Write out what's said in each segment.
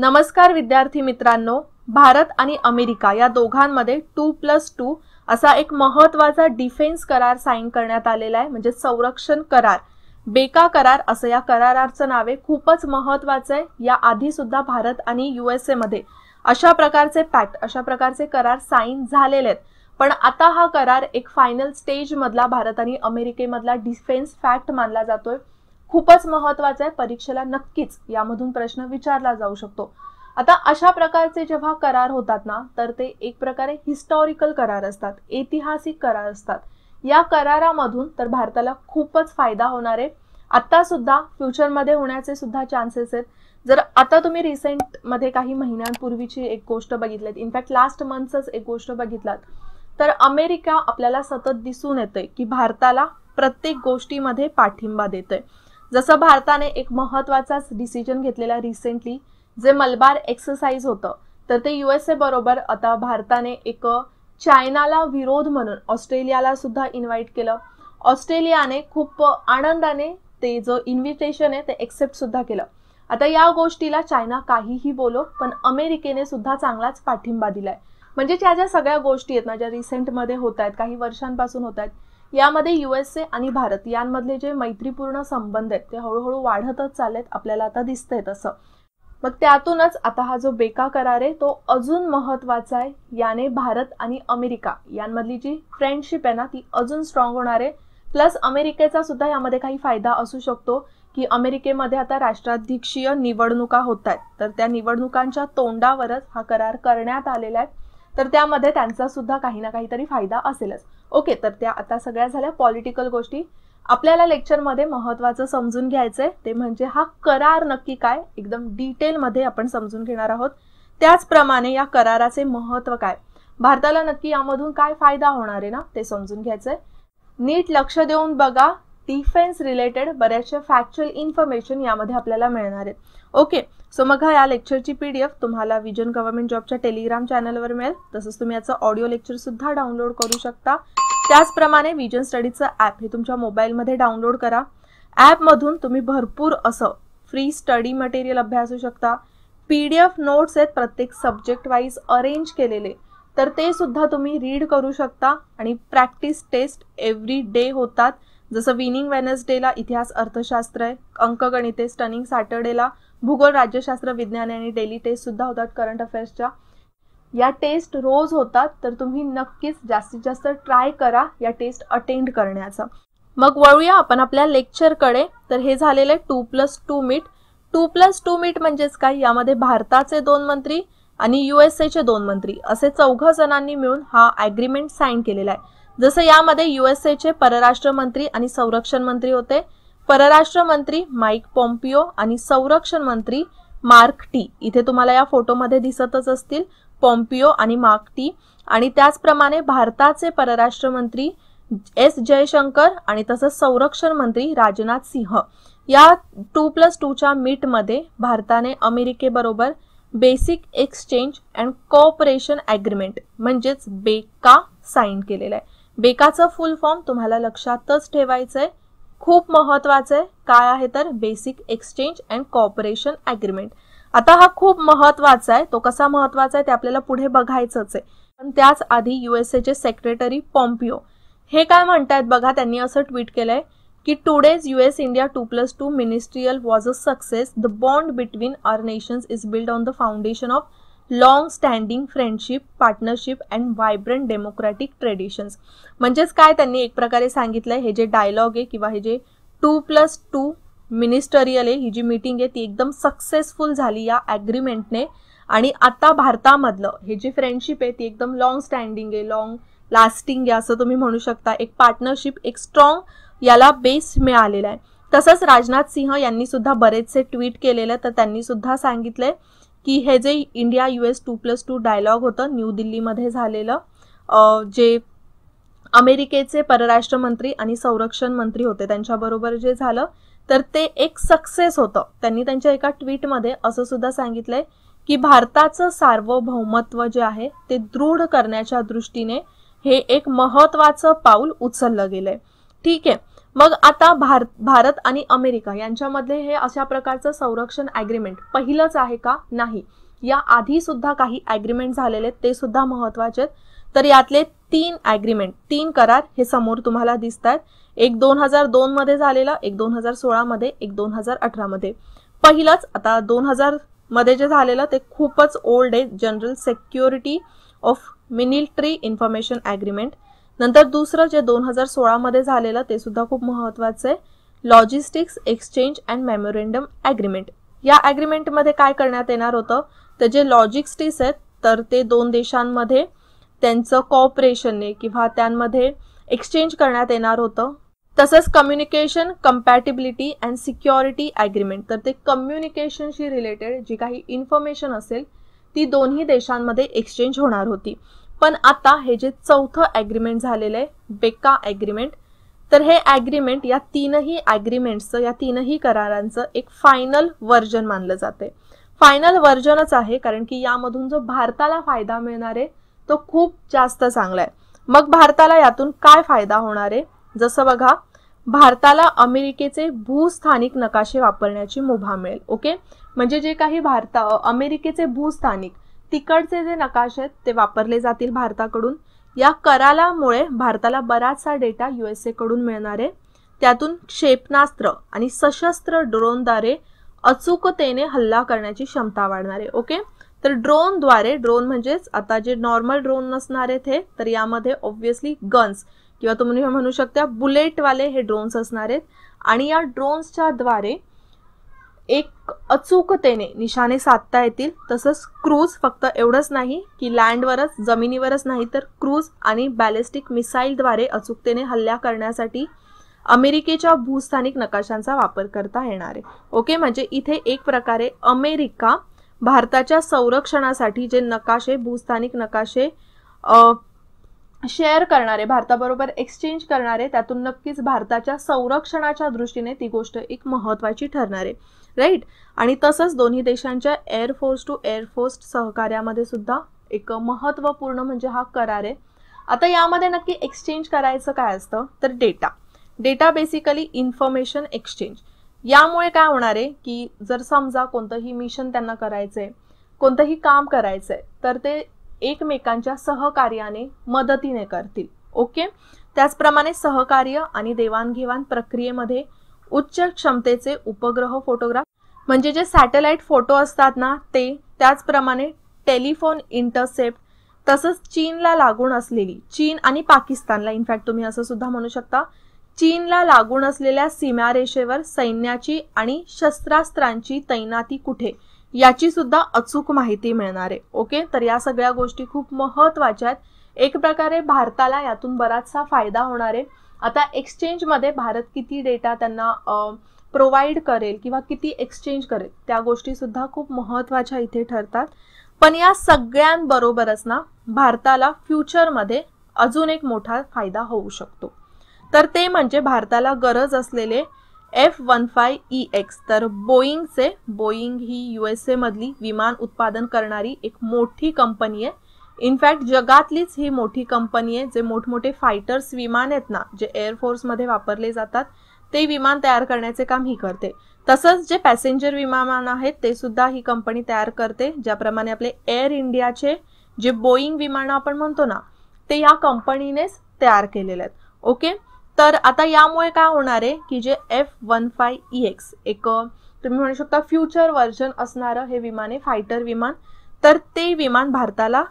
नमस्कार विद्यार्थी मित्रांनो भारत आणि अमेरिका या दोघांमध्ये टू प्लस टू असा एक महत्वाचा डिफेन्स करार साईन करण्यात आलेला आहे म्हणजे संरक्षण करार बेका करार असं या कराराचं नाव आहे खूपच महत्वाचं आहे या आधी सुद्धा भारत आणि युएसए मध्ये अशा प्रकारचे पॅक्ट अशा प्रकारचे करार साईन झालेले आहेत पण आता हा करार एक फायनल स्टेज मधला भारत आणि अमेरिकेमधला डिफेन्स फॅक्ट मानला जातोय खूपच महत्वाचं आहे परीक्षेला नक्कीच यामधून प्रश्न विचारला जाऊ शकतो आता अशा प्रकारचे जेव्हा करार होतात ना तर ते एक प्रकारे हिस्टॉरिकल करार असतात ऐतिहासिक करार असतात या करारामधून तर भारताला खूपच फायदा होणार आहे आता सुद्धा फ्युचरमध्ये होण्याचे सुद्धा चान्सेस आहेत जर आता तुम्ही रिसेंट मध्ये काही महिन्यांपूर्वीची एक गोष्ट बघितलीत इनफॅक्ट लास्ट मंथच एक गोष्ट बघितलात तर अमेरिका आपल्याला सतत दिसून येते की भारताला प्रत्येक गोष्टीमध्ये पाठिंबा देतोय जसं भारताने एक महत्वाचा डिसिजन घेतलेला रिसेंटली जे मलबार एक्सरसाइज होतं तर ते युएसए बरोबर आता भारताने एक चायनाला विरोध म्हणून ऑस्ट्रेलियाला सुद्धा इन्व्हाइट केलं ऑस्ट्रेलियाने खूप आनंदाने ते जो इन्व्हिटेशन आहे ते एक्सेप्ट सुद्धा केलं आता या गोष्टीला चायना काहीही बोलो पण अमेरिकेने सुद्धा चांगलाच पाठिंबा दिलाय म्हणजे ज्या ज्या सगळ्या गोष्टी आहेत ना ज्या रिसेंटमध्ये होत आहेत काही वर्षांपासून होत आहेत यामध्ये युएसए आणि भारत यांमधले जे मैत्रीपूर्ण संबंध आहेत ते हळूहळू वाढतच चाललेत आपल्याला आता दिसतंय तसं मग त्यातूनच आता हा जो बेका करार आहे तो अजून महत्वाचा आहे याने भारत आणि अमेरिका यांमधली जी फ्रेंडशिप आहे ना ती अजून स्ट्रॉंग होणार आहे प्लस अमेरिकेचा सुद्धा यामध्ये काही फायदा असू शकतो की अमेरिकेमध्ये आता राष्ट्राध्यक्षीय निवडणुका होत आहेत तर त्या निवडणुकांच्या तोंडावरच हा करार करण्यात आलेला आहे तर त्यामध्ये त्यांचा सुद्धा काही ना काहीतरी फायदा असेलच ओके तर त्या आता सगळ्या झाल्या पॉलिटिकल गोष्टी आपल्याला लेक्चरमध्ये महत्त्वाचं समजून घ्यायचंय ते म्हणजे हा करार नक्की काय एकदम डिटेलमध्ये आपण समजून घेणार आहोत त्याचप्रमाणे या कराराचे महत्त्व काय भारताला नक्की यामधून काय फायदा होणार आहे ना ते समजून घ्यायचंय नीट लक्ष देऊन बघा डिफेन्स रिलेटेड बऱ्याचशा फॅक्च्युअल इन्फॉर्मेशन यामध्ये आपल्याला मिळणार आहेत ओके सो मग या लेक्चरची पी डी एफ तुम्हाला विजन गव्हर्नमेंट जॉबच्या टेलिग्राम चॅनलवर मिळेल तसंच तुम्ही याचं ऑडिओ लेक्चरसुद्धा डाउनलोड करू शकता त्याचप्रमाणे विजन स्टडीचं ॲप हे तुमच्या मोबाईलमध्ये डाउनलोड करा ॲपमधून तुम्ही भरपूर असं फ्री स्टडी मटेरियल अभ्यासू शकता पी डी एफ नोट्स आहेत प्रत्येक सब्जेक्ट वाईज अरेंज केलेले तर ते सुद्धा तुम्ही रीड करू शकता आणि प्रॅक्टिस टेस्ट एव्हरी डे होतात जसं विनिंग वेनसडेला इतिहास अर्थशास्त्र आहे अंकगणिते स्टनिंग सॅटर्डेला भूगोल राज्यशास्त्र विज्ञान आणि डेली टेस्ट सुद्धा होतात करंट अफेअर्सच्या या टेस्ट रोज होतात तर तुम्ही नक्कीच जास्तीत जास्त ट्राय करा या टेस्ट अटेंड करण्याचं मग वळूया आपण आपल्या लेक्चरकडे तर हे झालेलं आहे two plus two meet two plus two meet म्हणजेच काय यामध्ये भारताचे दोन मंत्री आणि चे दोन मंत्री असे चौघ जणांनी मिळून हा अग्रीमेंट साईन केलेला आहे जसं यामध्ये चे परराष्ट्र मंत्री आणि संरक्षण मंत्री होते परराष्ट्र मंत्री माईक पॉम्पिओ आणि संरक्षण मंत्री मार्क टी इथे तुम्हाला या फोटोमध्ये दिसतच असतील पॉम्पिओ आणि मार्क टी आणि त्याचप्रमाणे भारताचे परराष्ट्र मंत्री एस जयशंकर आणि तसंच संरक्षण मंत्री राजनाथ सिंह या टू प्लस टूच्या मीटमध्ये भारताने अमेरिकेबरोबर basic exchange and cooperation agreement म्हणजेच बेका साईन केलेलं आहे बेकाचं फुल फॉर्म तुम्हाला लक्षातच ठेवायचं आहे खूप महत्वाचं आहे काय आहे तर basic exchange and cooperation agreement आता हा खूप महत्वाचा आहे तो कसा महत्वाचा आहे ते आपल्याला पुढे बघायचंच आहे पण त्याच आधी चे सेक्रेटरी पॉम्पिओ हे काय म्हणतायत बघा त्यांनी असं ट्विट केलंय की today's US India two plus two ministerial was a success the bond between our nations is build on the foundation of long standing friendship partnership and vibrant democratic traditions म्हणजेच काय त्यांनी एक प्रकारे सांगितलं हे जे डायलॉग आहे किंवा हे जे टू प्लस टू मिनिस्टरियल आहे ही जी मीटिंग आहे ती एकदम सक्सेसफुल झाली या ॲग्रीमेंटने आणि आता भारतामधलं हे जी फ्रेंडशिप आहे ती एकदम लॉंग स्टँडिंग आहे लॉंग लास्टिंग आहे असं तुम्ही म्हणू शकता एक पार्टनरशिप एक स्ट्रॉंग याला बेस मिळालेला आहे तसंच राजनाथ सिंह यांनी सुद्धा बरेचसे ट्विट केलेलं तर त्यांनी सुद्धा सांगितलंय की हे जे India U S two plus two dialogue होतं न्यू दिल्लीमध्ये झालेलं जे अमेरिकेचे परराष्ट्र मंत्री आणि संरक्षण मंत्री होते त्यांच्याबरोबर जे झालं तर ते एक सक्सेस होतं त्यांनी त्यांच्या एका ट्विटमध्ये असं सुद्धा सांगितलंय की भारताचं सार्वभौमत्व जे आहे ते दृढ करण्याच्या दृष्टीने हे एक महत्वाचं पाऊल उचललं गेलंय ठीक आहे मग आता भारत भारत आणि अमेरिका यांच्यामध्ये हे अशा प्रकारचं संरक्षण ॲग्रीमेंट पहिलंच आहे का नाही या आधी सुद्धा काही ॲग्रीमेंट झालेले ते सुद्धा महत्वाचे तर यातले तीन ॲग्रीमेंट तीन करार हे समोर तुम्हाला दिसत आहेत एक दोन हजार दोन मध्ये झालेला एक दोन हजार सोळामध्ये एक दोन हजार अठरामध्ये पहिलंच आता दोन हजार मध्ये जे झालेलं ते खूपच ओल्ड आहे general security of military information agreement नंतर दुसरं जे दोन हजार सोळामध्ये झालेलं ते सुद्धा खूप महत्वाचं आहे logistics exchange and memorandum agreement या ॲग्रीमेंटमध्ये काय करण्यात येणार होतं तर जे लॉजिस्टिक्स आहेत तर ते दोन देशांमध्ये त्यांचं कॉपरेशनने किंवा त्यांमध्ये एक्सचेंज करण्यात येणार होतं तसंच communication compatibility and security agreement तर ते कम्युनिकेशनशी रिलेटेड जी काही इन्फॉर्मेशन असेल ती दोन्ही देशांमध्ये एक्सचेंज होणार होती पण आता हे जे चौथं ॲग्रीमेंट झालेलं आहे बेका ॲग्रीमेंट तर हे ॲग्रीमेंट या तीनही ॲग्रीमेंटचं या तीनही करारांचं एक फायनल व्हर्जन मानलं जाते फायनल व्हर्जनच आहे कारण की यामधून जो भारताला फायदा मिळणार आहे तो खूप जास्त चांगला आहे मग भारताला यातून काय फायदा होणार आहे जसं बघा भारताला अमेरिकेचे भूस्थानिक नकाशे वापरण्याची मुभा मिळेल ओके म्हणजे जे काही भारता अमेरिकेचे भूस्थानिक तिकडचे जे नकाश आहेत ते वापरले जातील भारताकडून या करालामुळे भारताला बराचसा डेटा युएसए कडून मिळणार आहे त्यातून क्षेपणास्त्र आणि सशस्त्र ड्रोनद्वारे अचूकतेने हल्ला करण्याची क्षमता वाढणार आहे ओके तर ड्रोनद्वारे ड्रोन म्हणजेच आता जे नॉर्मल ड्रोन नसणारे हे तर यामध्ये ऑब्व्हियसली गन्स किंवा तुम्ही म्हणू शकता बुलेटवाले हे ड्रोन्स असणार आहेत आणि या ड्रोन्सच्या द्वारे एक अचूकतेने निशाणे साधता येतील तसंच क्रूज फक्त एवढंच नाही की लँडवरच जमिनीवरच नाही तर क्रूज आणि बॅलिस्टिक मिसाईलद्वारे अचूकतेने हल्ला करण्यासाठी अमेरिकेच्या भूस्थानिक नकाशांचा वापर करता येणार आहे ओके म्हणजे इथे एक प्रकारे अमेरिका भारताच्या संरक्षणासाठी जे नकाशे भूस्थानिक नकाशे शेअर करणारे भारताबरोबर एक्सचेंज करणारे त्यातून नक्कीच भारताच्या संरक्षणाच्या दृष्टीने ती गोष्ट एक महत्त्वाची ठरणार आहे राईट आणि तसंच दोन्ही देशांच्या एअरफोर्स टू एअरफोर्स सहकार्यामध्ये सुद्धा एक महत्त्वपूर्ण म्हणजे हा करार आहे आता यामध्ये नक्की एक्सचेंज करायचं काय असतं तर data data basically information exchange यामुळे काय होणार आहे की जर समजा कोणतंही मिशन त्यांना करायचंय कोणतंही काम करायचंय तर ते एकमेकांच्या सहकार्याने मदतीने करतील ओके त्याचप्रमाणे सहकार्य आणि देवाणघेवाण प्रक्रियेमध्ये उच्च क्षमतेचे उपग्रह फोटोग्राफ म्हणजे जे सॅटेलाइट फोटो असतात ना ते त्याचप्रमाणे टेलिफोन इंटरसेप्ट तसंच चीनला लागून असलेली चीन आणि पाकिस्तानला इनफॅक्ट तुम्ही असं सुद्धा म्हणू शकता चीनला लागून असलेल्या सीमारेषेवर सैन्याची आणि शस्त्रास्त्रांची तैनाती कुठे याची सुद्धा अचूक माहिती मिळणार आहे ओके तर या सगळ्या गोष्टी खूप महत्वाच्या आहेत एक प्रकारे भारताला यातून बराचसा फायदा होणार आहे आता एक्सचेंजमध्ये भारत किती डेटा त्यांना प्रोव्हाइड करेल किंवा किती एक्सचेंज करेल त्या गोष्टीसुद्धा खूप महत्त्वाच्या इथे ठरतात पण या सगळ्यांबरोबरच ना भारताला फ्युचरमध्ये अजून एक मोठा फायदा होऊ शकतो तर ते म्हणजे भारताला गरज असलेले F one five E X तर बोईंगचे बोईंग ही यू एस एमधली विमान उत्पादन करणारी एक मोठी कंपनी आहे इनफॅक्ट जगातलीच ही मोठी कंपनी आहे जे मोठमोठे फायटर्स विमान आहेत ना जे एअरफोर्समध्ये वापरले जातात ते विमान तयार करण्याचे काम ही करते तसंच जे पॅसेंजर विमान आहेत ते सुद्धा ही कंपनी तयार करते ज्याप्रमाणे आपले एअर इंडियाचे जे बोईंग विमानं आपण म्हणतो ना ते या कंपनीनेच तयार केलेले आहेत ओके तर आता यामुळे काय होणार आहे की जे F one five E X एक तुम्ही म्हणू शकता फ्युचर व्हर्जन असणारं हे विमान आहे फायटर विमान तर ते विमान भारताला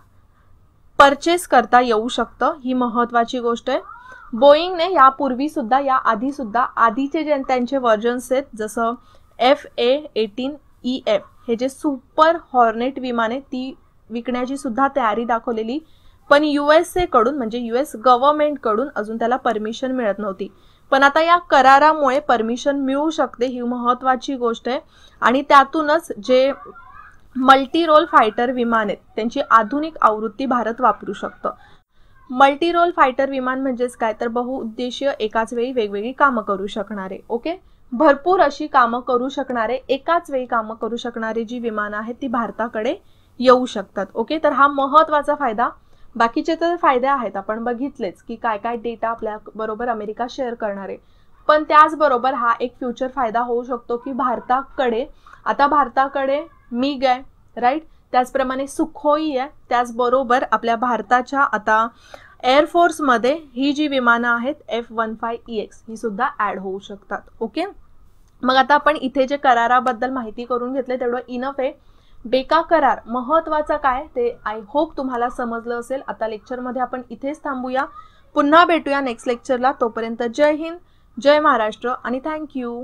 परचेस करता येऊ शकतं ही महत्त्वाची गोष्ट आहे बोईंगने यापूर्वी सुद्धा या आधी सुद्धा आधीचे जे त्यांचे व्हर्जन्स आहेत जसं F A eighteen E F हे जे सुपर हॉर्नेट विमाने ती विकण्याची सुद्धा तयारी दाखवलेली पण यू एस एकडून म्हणजे यू एस कडून अजून त्याला परमिशन मिळत नव्हती पण आता या करारामुळे परमिशन मिळू शकते ही महत्त्वाची गोष्ट आहे आणि त्यातूनच जे मल्टी रोल फायटर विमाने त्यांची आधुनिक आवृत्ती भारत वापरू शकतं मल्टी रोल फायटर विमान म्हणजेच काय तर बहुउद्देशीय एकाच वेळी वेगवेगळी कामं करू शकणारे ओके भरपूर अशी कामं करू शकणारे एकाच वेळी कामं करू शकणारे जी विमानं आहेत ती भारताकडे येऊ शकतात ओके तर हा महत्वाचा फायदा बाकीचे तर फायदे आहेत आपण बघितलेच की काय काय डेटा आपल्या बरोबर अमेरिका शेअर करणार आहे पण त्याचबरोबर हा एक फ्युचर फायदा होऊ शकतो की भारताकडे आता भारताकडे मिग आहे राईट त्याचप्रमाणे सुखोई आहे त्याचबरोबर आपल्या भारताच्या आता एअरफोर्समध्ये ही जी विमानं आहेत F one five E X ही सुद्धा ॲड होऊ शकतात ओके मग आता आपण इथे जे कराराबद्दल माहिती करून घेतले तेवढं इनफ आहे बेका करार महत्वाचा काय ते आय होप तुम्हाला समजलं असेल आता लेक्चरमध्ये आपण इथेच थांबूया पुन्हा भेटूया नेक्स्ट लेक्चरला तोपर्यंत जय हिंद जय महाराष्ट्र आणि थँक्यू